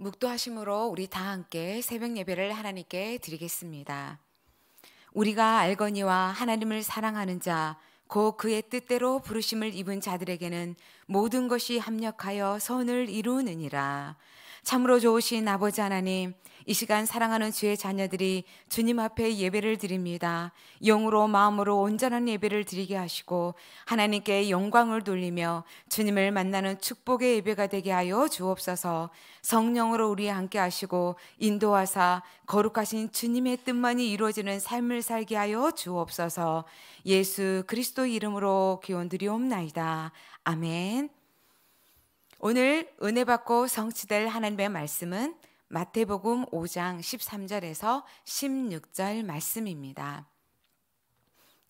묵도하심으로 우리 다 함께 새벽 예배를 하나님께 드리겠습니다. 우리가 알거니와 하나님을 사랑하는 자, 곧 그의 뜻대로 부르심을 입은 자들에게는 모든 것이 합력하여 선을 이루느니라. 참으로 좋으신 아버지 하나님, 이 시간 사랑하는 주의 자녀들이 주님 앞에 예배를 드립니다. 영으로 마음으로 온전한 예배를 드리게 하시고 하나님께 영광을 돌리며 주님을 만나는 축복의 예배가 되게 하여 주옵소서. 성령으로 우리 함께 하시고 인도하사 거룩하신 주님의 뜻만이 이루어지는 삶을 살게 하여 주옵소서. 예수 그리스도 이름으로 기원 드리옵나이다. 아멘. 오늘 은혜 받고 성취될 하나님의 말씀은 마태복음 5장 13절에서 16절 말씀입니다.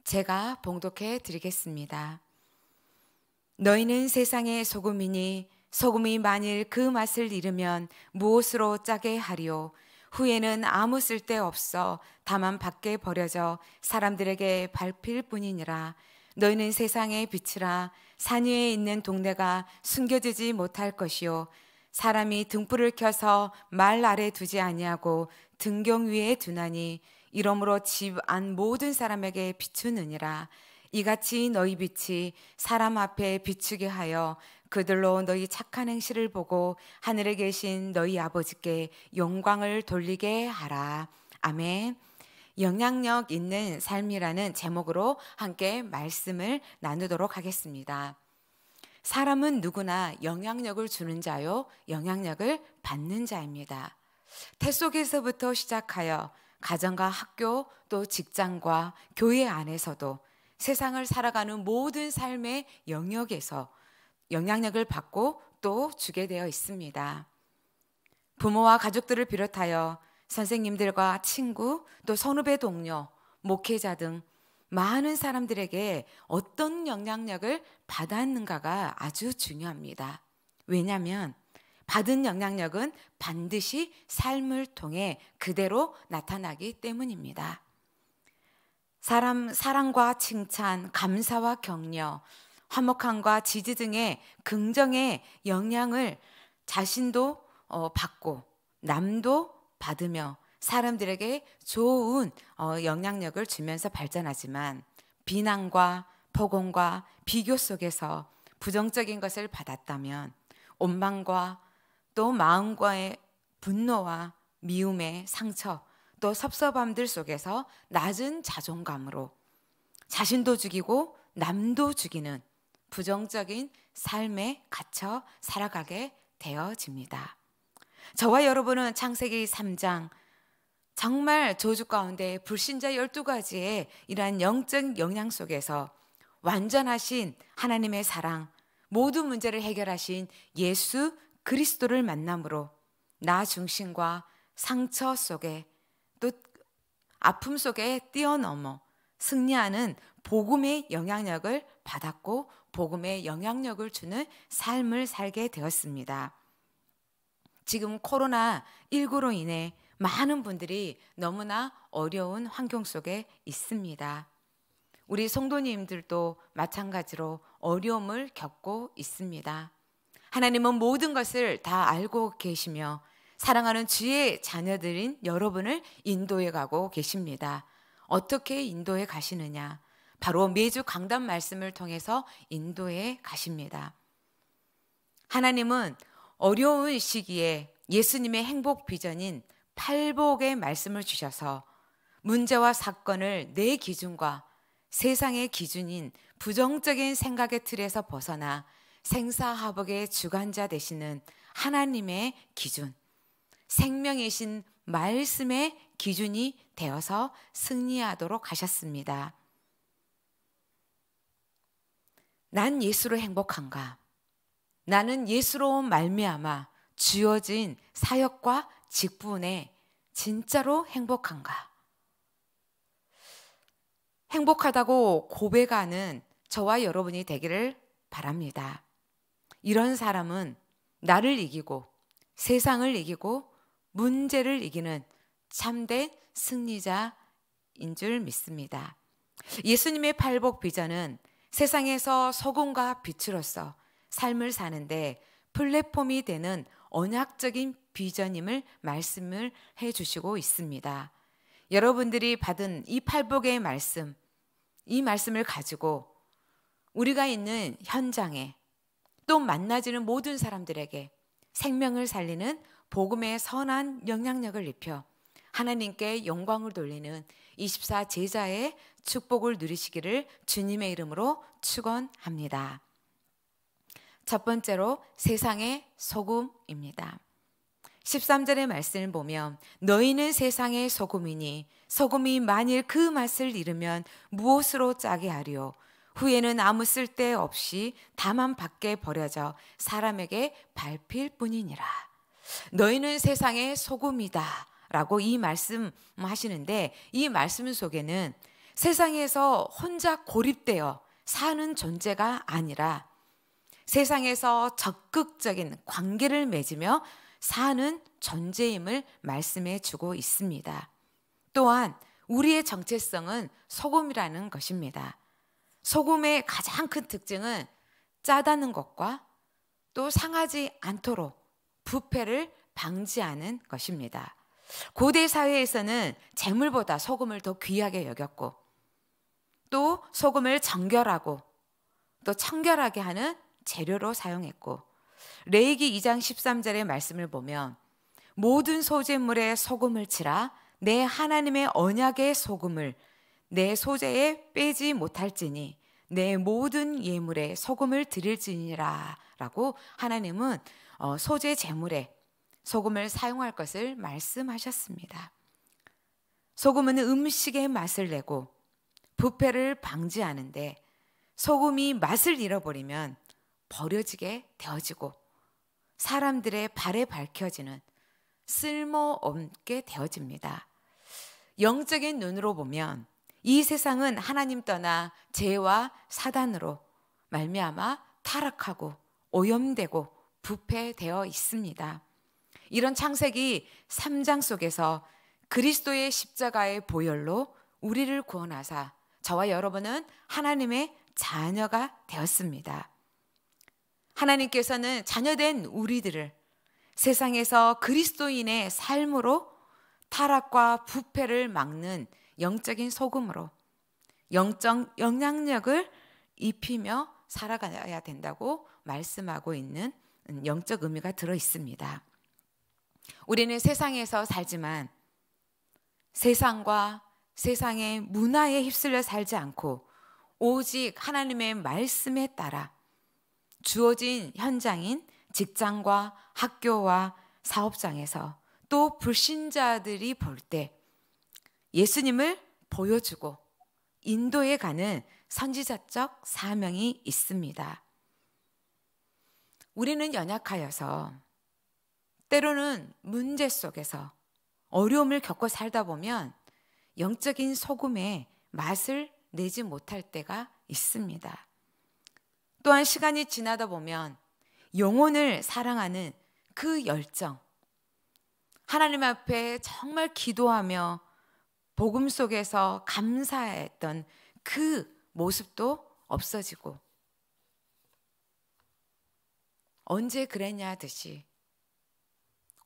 제가 봉독해 드리겠습니다. 너희는 세상의 소금이니 소금이 만일 그 맛을 잃으면 무엇으로 짜게 하리오 후에는 아무 쓸데 없어 다만 밖에 버려져 사람들에게 밟힐 뿐이니라 너희는 세상의 빛이라 산 위에 있는 동네가 숨겨지지 못할 것이요 사람이 등불을 켜서 말 아래 두지 아니하고 등경 위에 두나니 이러므로 집 안 모든 사람에게 비추느니라 이같이 너희 빛이 사람 앞에 비추게 하여 그들로 너희 착한 행실을 보고 하늘에 계신 너희 아버지께 영광을 돌리게 하라 아멘. 영향력 있는 삶이라는 제목으로 함께 말씀을 나누도록 하겠습니다. 사람은 누구나 영향력을 주는 자요, 영향력을 받는 자입니다. 태 속에서부터 시작하여 가정과 학교 또 직장과 교회 안에서도 세상을 살아가는 모든 삶의 영역에서 영향력을 받고 또 주게 되어 있습니다. 부모와 가족들을 비롯하여 선생님들과 친구, 또 선후배 동료, 목회자 등 많은 사람들에게 어떤 영향력을 받았는가가 아주 중요합니다. 왜냐하면 받은 영향력은 반드시 삶을 통해 그대로 나타나기 때문입니다. 사람 사랑과 칭찬, 감사와 격려, 화목함과 지지 등의 긍정의 영향을 자신도 어, 받고 남도 받으며 사람들에게 좋은 어, 영향력을 주면서 발전하지만 비난과 폭언과 비교 속에서 부정적인 것을 받았다면 원망과 또 마음과의 분노와 미움의 상처 또 섭섭함들 속에서 낮은 자존감으로 자신도 죽이고 남도 죽이는 부정적인 삶에 갇혀 살아가게 되어집니다. 저와 여러분은 창세기 3장 정말 저주 가운데 불신자 12가지의 이러한 영적 영향 속에서 완전하신 하나님의 사랑, 모든 문제를 해결하신 예수 그리스도를 만남으로 나 중심과 상처 속에 또 아픔 속에 뛰어넘어 승리하는 복음의 영향력을 받았고 복음의 영향력을 주는 삶을 살게 되었습니다. 지금 코로나 19로 인해 많은 분들이 너무나 어려운 환경 속에 있습니다. 우리 성도님들도 마찬가지로 어려움을 겪고 있습니다. 하나님은 모든 것을 다 알고 계시며 사랑하는 주의 자녀들인 여러분을 인도해 가고 계십니다. 어떻게 인도해 가시느냐? 바로 매주 강단 말씀을 통해서 인도해 가십니다. 하나님은 어려운 시기에 예수님의 행복 비전인 팔복의 말씀을 주셔서 문제와 사건을 내 기준과 세상의 기준인 부정적인 생각의 틀에서 벗어나 생사하복의 주관자 되시는 하나님의 기준, 생명이신 말씀의 기준이 되어서 승리하도록 하셨습니다. 난 예수로 행복한가? 나는 예수로 말미암아 주어진 사역과 직분에 진짜로 행복한가? 행복하다고 고백하는 저와 여러분이 되기를 바랍니다. 이런 사람은 나를 이기고 세상을 이기고 문제를 이기는 참된 승리자인 줄 믿습니다. 예수님의 팔복 비전은 세상에서 소금과 빛으로서 삶을 사는데 플랫폼이 되는 언약적인 비전임을 말씀을 해 주시고 있습니다. 여러분들이 받은 이 팔복의 말씀, 이 말씀을 가지고 우리가 있는 현장에 또 만나지는 모든 사람들에게 생명을 살리는 복음의 선한 영향력을 입혀 하나님께 영광을 돌리는 24 제자의 축복을 누리시기를 주님의 이름으로 축원합니다. 첫 번째로 세상의 소금입니다. 13절의 말씀을 보면 너희는 세상의 소금이니 소금이 만일 그 맛을 잃으면 무엇으로 짜게 하리요 후에는 아무 쓸데 없이 다만 밖에 버려져 사람에게 밟힐 뿐이니라 너희는 세상의 소금이다 라고 이 말씀 하시는데 이 말씀 속에는 세상에서 혼자 고립되어 사는 존재가 아니라 세상에서 적극적인 관계를 맺으며 사는 존재임을 말씀해 주고 있습니다. 또한 우리의 정체성은 소금이라는 것입니다. 소금의 가장 큰 특징은 짜다는 것과 또 상하지 않도록 부패를 방지하는 것입니다. 고대 사회에서는 재물보다 소금을 더 귀하게 여겼고 또 소금을 정결하고 또 청결하게 하는 재료로 사용했고 레이기 2장 13절의 말씀을 보면 모든 소재물에 소금을 치라 내 하나님의 언약의 소금을 내 소재에 빼지 못할지니 내 모든 예물에 소금을 드릴지니라 라고 하나님은 어, 소재 재물에 소금을 사용할 것을 말씀하셨습니다. 소금은 음식의 맛을 내고 부패를 방지하는데 소금이 맛을 잃어버리면 버려지게 되어지고 사람들의 발에 밝혀지는 쓸모없게 되어집니다. 영적인 눈으로 보면 이 세상은 하나님 떠나 죄와 사단으로 말미암아 타락하고 오염되고 부패되어 있습니다. 이런 창세기 3장 속에서 그리스도의 십자가의 보혈로 우리를 구원하사 저와 여러분은 하나님의 자녀가 되었습니다. 하나님께서는 자녀된 우리들을 세상에서 그리스도인의 삶으로 타락과 부패를 막는 영적인 소금으로 영적 영향력을 입히며 살아가야 된다고 말씀하고 있는 영적 의미가 들어 있습니다. 우리는 세상에서 살지만 세상과 세상의 문화에 휩쓸려 살지 않고 오직 하나님의 말씀에 따라 주어진 현장인 직장과 학교와 사업장에서 또 불신자들이 볼 때 예수님을 보여주고 인도에 가는 선지자적 사명이 있습니다. 우리는 연약하여서 때로는 문제 속에서 어려움을 겪고 살다 보면 영적인 소금의 맛을 내지 못할 때가 있습니다. 또한 시간이 지나다 보면 영혼을 사랑하는 그 열정, 하나님 앞에 정말 기도하며 복음 속에서 감사했던 그 모습도 없어지고 언제 그랬냐 듯이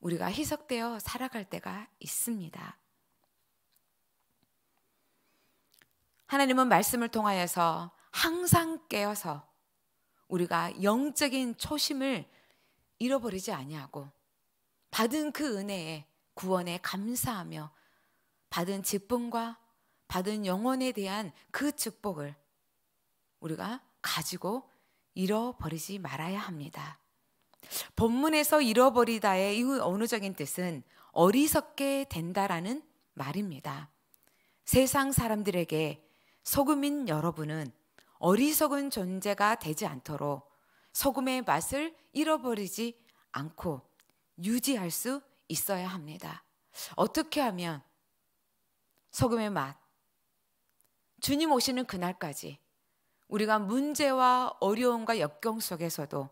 우리가 희석되어 살아갈 때가 있습니다. 하나님은 말씀을 통하여서 항상 깨어서 우리가 영적인 초심을 잃어버리지 아니하고 받은 그 은혜에 구원에 감사하며 받은 직분과 받은 영혼에 대한 그 축복을 우리가 가지고 잃어버리지 말아야 합니다. 본문에서 잃어버리다의 이 언어적인 뜻은 어리석게 된다라는 말입니다. 세상 사람들에게 소금인 여러분은 어리석은 존재가 되지 않도록 소금의 맛을 잃어버리지 않고 유지할 수 있어야 합니다. 어떻게 하면 소금의 맛, 주님 오시는 그날까지 우리가 문제와 어려움과 역경 속에서도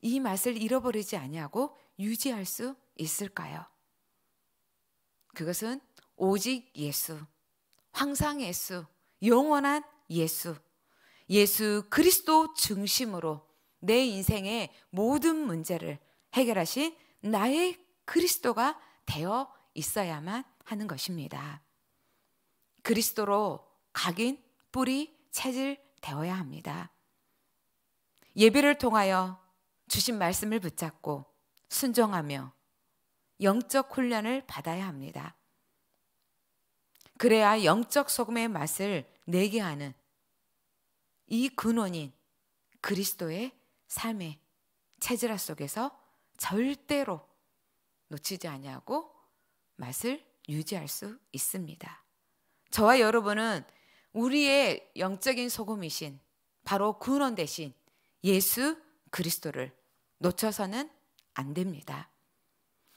이 맛을 잃어버리지 아니하고 유지할 수 있을까요? 그것은 오직 예수, 황상 예수, 영원한 예수, 예수 그리스도 중심으로 내 인생의 모든 문제를 해결하신 나의 그리스도가 되어 있어야만 하는 것입니다. 그리스도로 각인, 뿌리, 체질 되어야 합니다. 예배를 통하여 주신 말씀을 붙잡고 순종하며 영적 훈련을 받아야 합니다. 그래야 영적 소금의 맛을 내게 하는 이 근원인 그리스도의 삶의 체질화 속에서 절대로 놓치지 아니하고 맛을 유지할 수 있습니다. 저와 여러분은 우리의 영적인 소금이신 바로 근원 대신 예수 그리스도를 놓쳐서는 안 됩니다.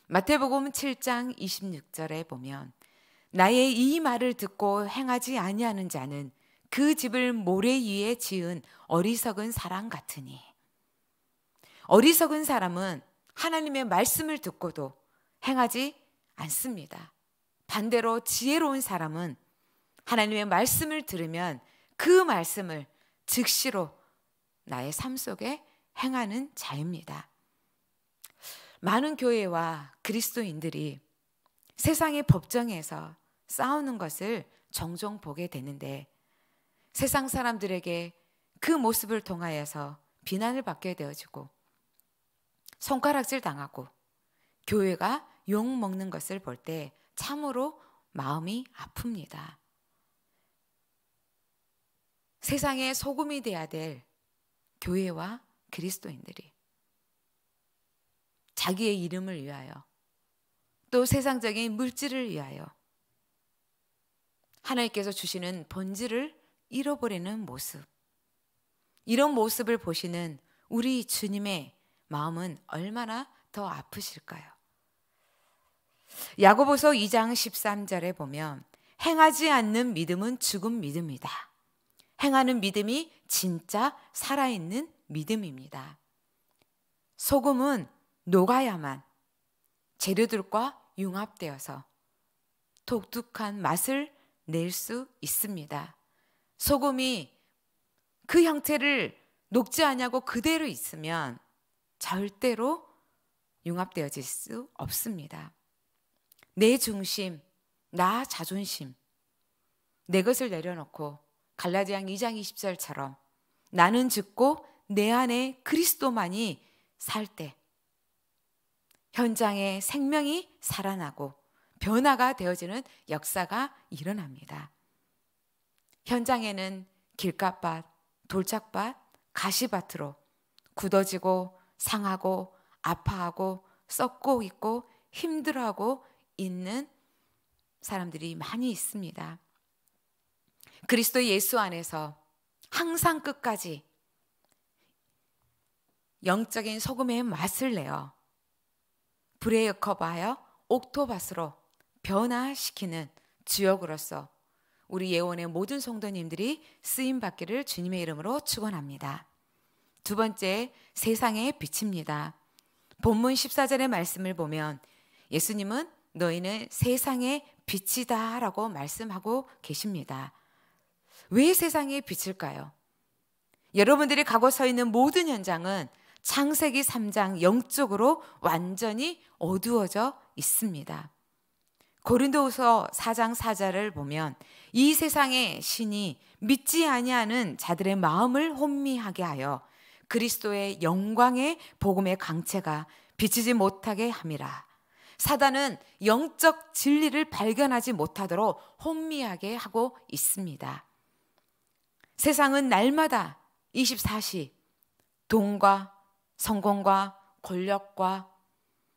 마태복음 7장 26절에 보면 나의 이 말을 듣고 행하지 아니하는 자는 그 집을 모래 위에 지은 어리석은 사람 같으니 어리석은 사람은 하나님의 말씀을 듣고도 행하지 않습니다. 반대로 지혜로운 사람은 하나님의 말씀을 들으면 그 말씀을 즉시로 나의 삶 속에 행하는 자입니다. 많은 교회와 그리스도인들이 세상의 법정에서 싸우는 것을 종종 보게 되는데 세상 사람들에게 그 모습을 통하여서 비난을 받게 되어지고 손가락질 당하고 교회가 욕 먹는 것을 볼 때 참으로 마음이 아픕니다. 세상에 소금이 돼야 될 교회와 그리스도인들이 자기의 이름을 위하여 또 세상적인 물질을 위하여 하나님께서 주시는 본질을 잃어버리는 모습. 이런 모습을 보시는 우리 주님의 마음은 얼마나 더 아프실까요? 야고보서 2장 13절에 보면 행하지 않는 믿음은 죽은 믿음이다. 행하는 믿음이 진짜 살아있는 믿음입니다. 소금은 녹아야만 재료들과 융합되어서 독특한 맛을 낼 수 있습니다. 소금이 그 형태를 녹지 않냐고 그대로 있으면 절대로 융합되어질 수 없습니다. 내 중심, 나 자존심, 내 것을 내려놓고 갈라디안 2장 20절처럼 나는 죽고 내 안에 그리스도만이 살 때 현장에 생명이 살아나고 변화가 되어지는 역사가 일어납니다. 현장에는 길갓밭, 돌짝밭, 가시밭으로 굳어지고 상하고 아파하고 썩고 있고 힘들어하고 있는 사람들이 많이 있습니다. 그리스도 예수 안에서 항상 끝까지 영적인 소금의 맛을 내어 브레이커바여 옥토바스로 변화시키는 주역으로서 우리 예원의 모든 성도님들이 쓰임 받기를 주님의 이름으로 축원합니다. 두 번째, 세상의 빛입니다. 본문 14절의 말씀을 보면 예수님은 너희는 세상의 빛이다라고 말씀하고 계십니다. 왜 세상의 빛일까요? 여러분들이 가고 서 있는 모든 현장은 창세기 3장 영적으로 완전히 어두워져 있습니다. 고린도후서 4장 4절을 보면 이 세상의 신이 믿지 아니하는 자들의 마음을 혼미하게 하여 그리스도의 영광의 복음의 광채가 비치지 못하게 함이라. 사단은 영적 진리를 발견하지 못하도록 혼미하게 하고 있습니다. 세상은 날마다 24시 돈과 성공과 권력과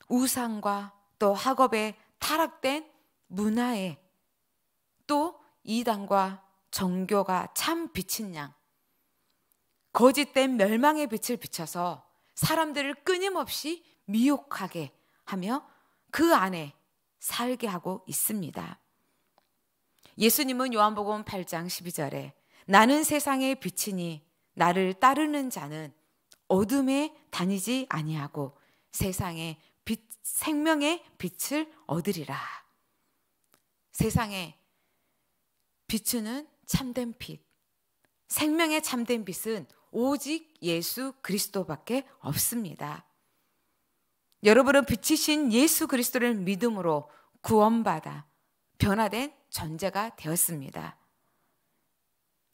우상과 또 학업에 타락된 문화에 또 이단과 정교가 참 빛인 양 거짓된 멸망의 빛을 비춰서 사람들을 끊임없이 미혹하게 하며 그 안에 살게 하고 있습니다. 예수님은 요한복음 8장 12절에 나는 세상의 빛이니 나를 따르는 자는 어둠에 다니지 아니하고 세상의 빛 생명의 빛을 얻으리라 세상에 비추는 참된 빛, 생명의 참된 빛은 오직 예수 그리스도밖에 없습니다. 여러분은 비치신 예수 그리스도를 믿음으로 구원받아 변화된 존재가 되었습니다.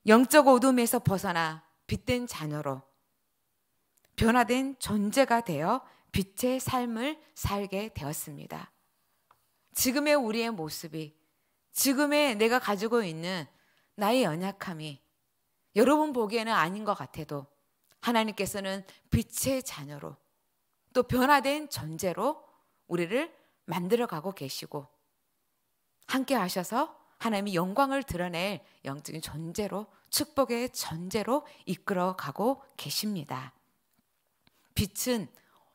영적 어둠에서 벗어나 빛된 자녀로 변화된 존재가 되어 빛의 삶을 살게 되었습니다. 지금의 우리의 모습이 지금의 내가 가지고 있는 나의 연약함이 여러분 보기에는 아닌 것 같아도 하나님께서는 빛의 자녀로 또 변화된 존재로 우리를 만들어가고 계시고 함께 하셔서 하나님이 영광을 드러낼 영적인 존재로 축복의 존재로 이끌어가고 계십니다. 빛은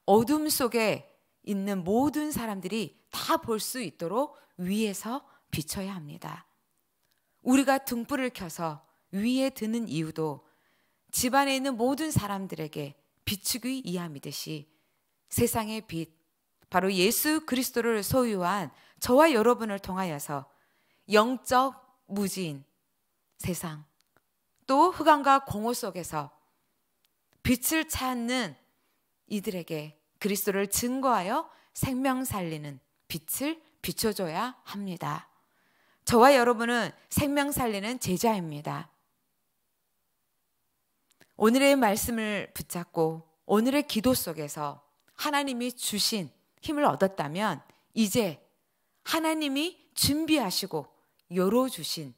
어둠 속에 있는 모든 사람들이 다 볼 수 있도록 위에서 비춰야 합니다. 우리가 등불을 켜서 위에 드는 이유도 집안에 있는 모든 사람들에게 비추기 이함이듯이 세상의 빛, 바로 예수 그리스도를 소유한 저와 여러분을 통하여서 영적 무지인 세상, 또 흑암과 공허 속에서 빛을 찾는 이들에게 그리스도를 증거하여 생명 살리는 빛을 비춰줘야 합니다. 저와 여러분은 생명 살리는 제자입니다. 오늘의 말씀을 붙잡고 오늘의 기도 속에서 하나님이 주신 힘을 얻었다면 이제 하나님이 준비하시고 열어주신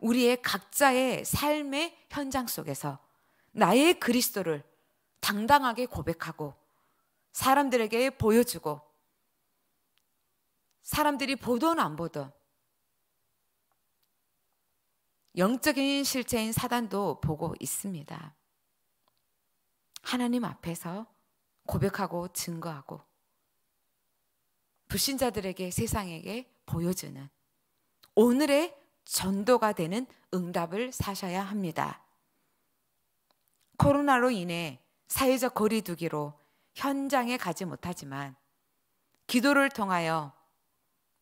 우리의 각자의 삶의 현장 속에서 나의 그리스도를 당당하게 고백하고 사람들에게 보여주고 사람들이 보던 안 보던 영적인 실체인 사단도 보고 있습니다. 하나님 앞에서 고백하고 증거하고 불신자들에게 세상에게 보여주는 오늘의 전도가 되는 응답을 사셔야 합니다. 코로나로 인해 사회적 거리두기로 현장에 가지 못하지만 기도를 통하여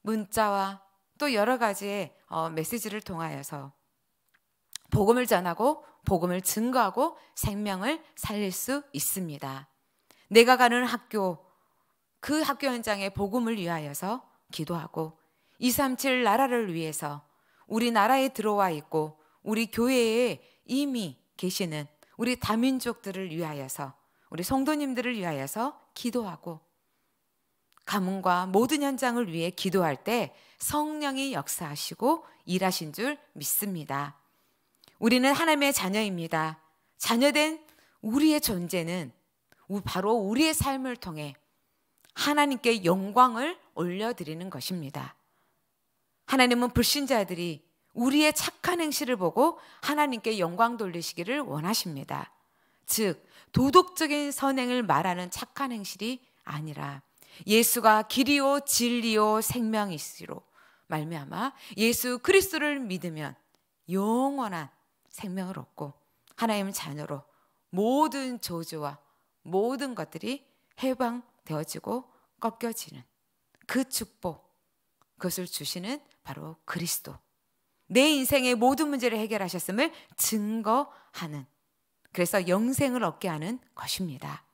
문자와 또 여러 가지의 어, 메시지를 통하여서 복음을 전하고 복음을 증거하고 생명을 살릴 수 있습니다. 내가 가는 학교 그 학교 현장의 복음을 위하여서 기도하고 237 나라를 위해서 우리나라에 들어와 있고 우리 교회에 이미 계시는 우리 다민족들을 위하여서 우리 성도님들을 위하여서 기도하고 가문과 모든 현장을 위해 기도할 때 성령이 역사하시고 일하신 줄 믿습니다. 우리는 하나님의 자녀입니다. 자녀된 우리의 존재는 바로 우리의 삶을 통해 하나님께 영광을 올려드리는 것입니다. 하나님은 불신자들이 우리의 착한 행실을 보고 하나님께 영광 돌리시기를 원하십니다. 즉, 도덕적인 선행을 말하는 착한 행실이 아니라 예수가 길이요 진리요 생명이시로 말미암아 예수 그리스도를 믿으면 영원한 생명을 얻고 하나님 의 자녀로 모든 조조와 모든 것들이 해방되어지고 꺾여지는 그 축복 그것을 주시는 바로 그리스도 내 인생의 모든 문제를 해결하셨음을 증거하는 그래서 영생을 얻게 하는 것입니다.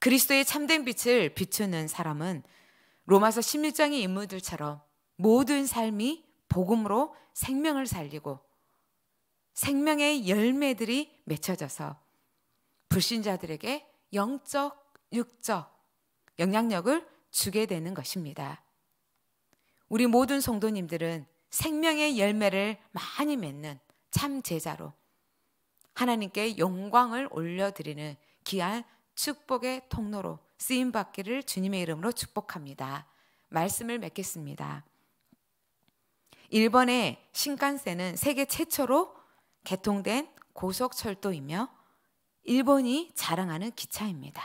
그리스도의 참된 빛을 비추는 사람은 로마서 16장의 인물들처럼 모든 삶이 복음으로 생명을 살리고 생명의 열매들이 맺혀져서 불신자들에게 영적, 육적 영향력을 주게 되는 것입니다. 우리 모든 성도님들은 생명의 열매를 많이 맺는 참 제자로 하나님께 영광을 올려드리는 귀한 축복의 통로로 쓰임 받기를 주님의 이름으로 축복합니다. 말씀을 맺겠습니다. 일본의 신칸센은 세계 최초로 개통된 고속철도이며 일본이 자랑하는 기차입니다.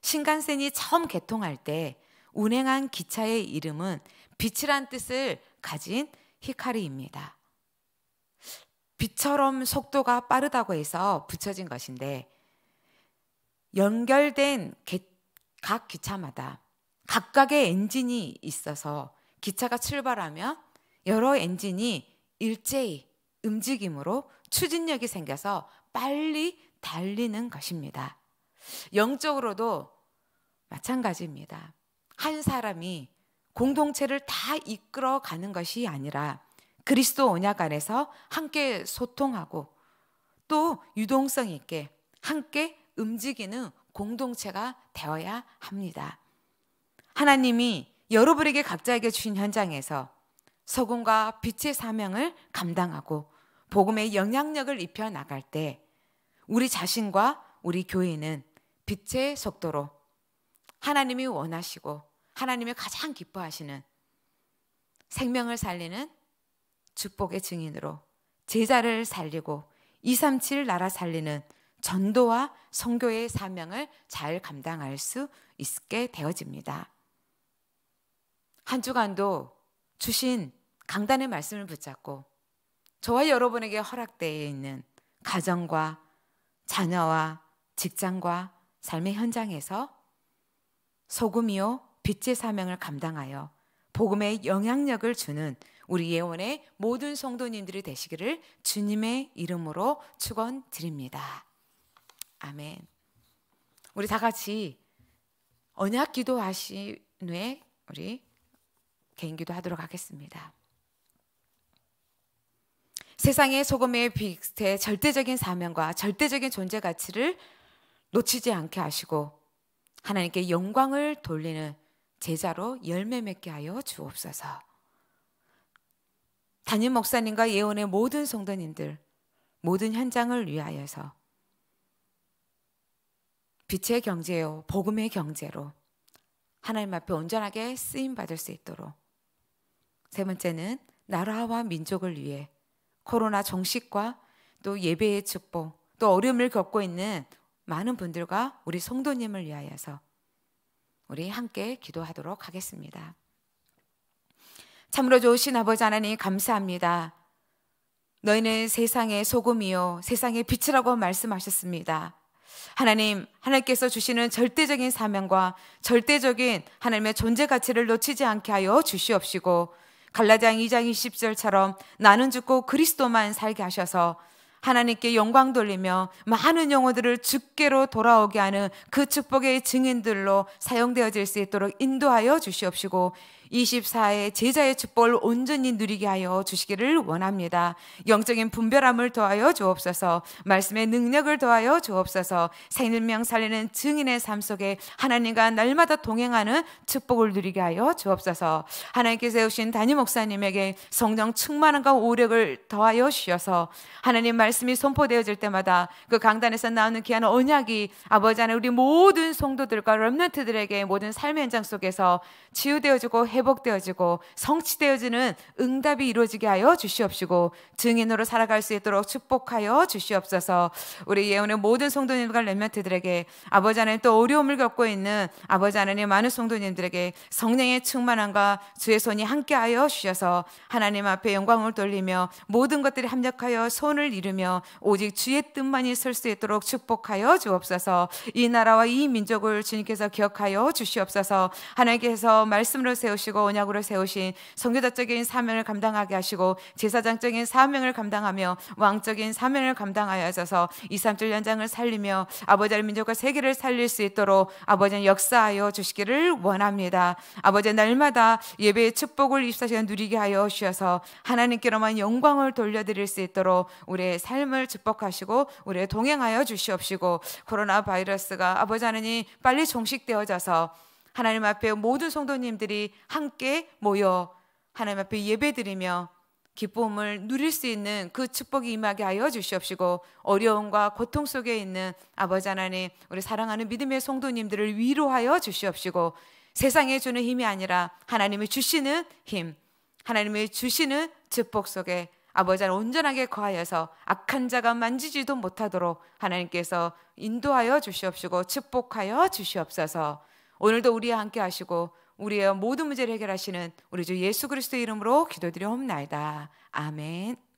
신간센이 처음 개통할 때 운행한 기차의 이름은 빛이란 뜻을 가진 히카리입니다. 빛처럼 속도가 빠르다고 해서 붙여진 것인데 연결된 각 기차마다 각각의 엔진이 있어서 기차가 출발하면 여러 엔진이 일제히 움직임으로 추진력이 생겨서 빨리 달리는 것입니다. 영적으로도 마찬가지입니다. 한 사람이 공동체를 다 이끌어 가는 것이 아니라 그리스도 언약 안에서 함께 소통하고 또 유동성 있게 함께 움직이는 공동체가 되어야 합니다. 하나님이 여러분에게 각자에게 주신 현장에서 소금과 빛의 사명을 감당하고 복음의 영향력을 입혀 나갈 때 우리 자신과 우리 교회는 빛의 속도로 하나님이 원하시고 하나님이 가장 기뻐하시는 생명을 살리는 축복의 증인으로 제자를 살리고 237 나라 살리는 전도와 성교의 사명을 잘 감당할 수 있게 되어집니다. 한 주간도 주신 강단의 말씀을 붙잡고 저와 여러분에게 허락되어 있는 가정과 자녀와 직장과 삶의 현장에서 소금이요 빛의 사명을 감당하여 복음의 영향력을 주는 우리 예원의 모든 성도님들이 되시기를 주님의 이름으로 축원드립니다. 아멘. 우리 다 같이 언약 기도하신 후에 우리 개인 기도하도록 하겠습니다. 세상의 소금에 비슷해 절대적인 사명과 절대적인 존재 가치를 놓치지 않게 하시고 하나님께 영광을 돌리는 제자로 열매 맺게 하여 주옵소서. 담임 목사님과 예언의 모든 성도님들 모든 현장을 위하여서 빛의 경제요 복음의 경제로 하나님 앞에 온전하게 쓰임 받을 수 있도록 세 번째는 나라와 민족을 위해 코로나 정식과 또 예배의 축복, 또 어려움을 겪고 있는 많은 분들과 우리 성도님을 위하여서 우리 함께 기도하도록 하겠습니다. 참으로 좋으신 아버지 하나님 감사합니다. 너희는 세상의 소금이요 세상의 빛이라고 말씀하셨습니다. 하나님, 하나님께서 주시는 절대적인 사명과 절대적인 하나님의 존재 가치를 놓치지 않게 하여 주시옵시고 갈라장 2장 20절처럼 나는 죽고 그리스도만 살게 하셔서 하나님께 영광 돌리며 많은 영혼들을 죽게로 돌아오게 하는 그 축복의 증인들로 사용되어질 수 있도록 인도하여 주시옵시고 24의 제자의 축복을 온전히 누리게 하여 주시기를 원합니다. 영적인 분별함을 더하여 주옵소서, 말씀의 능력을 더하여 주옵소서, 생명 살리는 증인의 삶 속에 하나님과 날마다 동행하는 축복을 누리게 하여 주옵소서, 하나님께서 세우신 담임 목사님에게 성령 충만함과 오력을 더하여 주셔서 하나님 말씀이 선포되어질 때마다 그 강단에서 나오는 귀한 언약이 아버지 안에 우리 모든 성도들과 렘넌트들에게 모든 삶의 현장 속에서 치유되어지고 회 회복되어지고 성취되어지는 응답이 이루어지게 하여 주시옵시고 증인으로 살아갈 수 있도록 축복하여 주시옵소서 우리 예언의 모든 성도님과 렘면트들에게 아버지 하나님 또 어려움을 겪고 있는 아버지 하나님 많은 성도님들에게 성령의 충만함과 주의 손이 함께하여 주셔서 하나님 앞에 영광을 돌리며 모든 것들이 합력하여 손을 이루며 오직 주의 뜻만이 설 수 있도록 축복하여 주옵소서 이 나라와 이 민족을 주님께서 기억하여 주시옵소서 하나님께서 말씀으로 세우시고 세우시고 언약으로 세우신 선교자적인 사명을 감당하게 하시고 제사장적인 사명을 감당하며 왕적인 사명을 감당하여 하서2 3주 연장을 살리며 아버지의 민족과 세계를 살릴 수 있도록 아버지는 역사하여 주시기를 원합니다. 아버지 날마다 예배의 축복을 24시간 누리게 하여 주셔서 하나님께로만 영광을 돌려드릴 수 있도록 우리의 삶을 축복하시고 우리의 동행하여 주시옵시고 코로나 바이러스가 아버지 하느님 빨리 종식되어져서 하나님 앞에 모든 성도님들이 함께 모여 하나님 앞에 예배드리며 기쁨을 누릴 수 있는 그 축복이 임하게 하여 주시옵시고 어려움과 고통 속에 있는 아버지 하나님 우리 사랑하는 믿음의 성도님들을 위로하여 주시옵시고 세상에 주는 힘이 아니라 하나님이 주시는 힘 하나님이 주시는 축복 속에 아버지 하나님 온전하게 거하여서 악한 자가 만지지도 못하도록 하나님께서 인도하여 주시옵시고 축복하여 주시옵소서 오늘도 우리와 함께 하시고 우리의 모든 문제를 해결하시는 우리 주 예수 그리스도의 이름으로 기도드려 옵나이다. 아멘.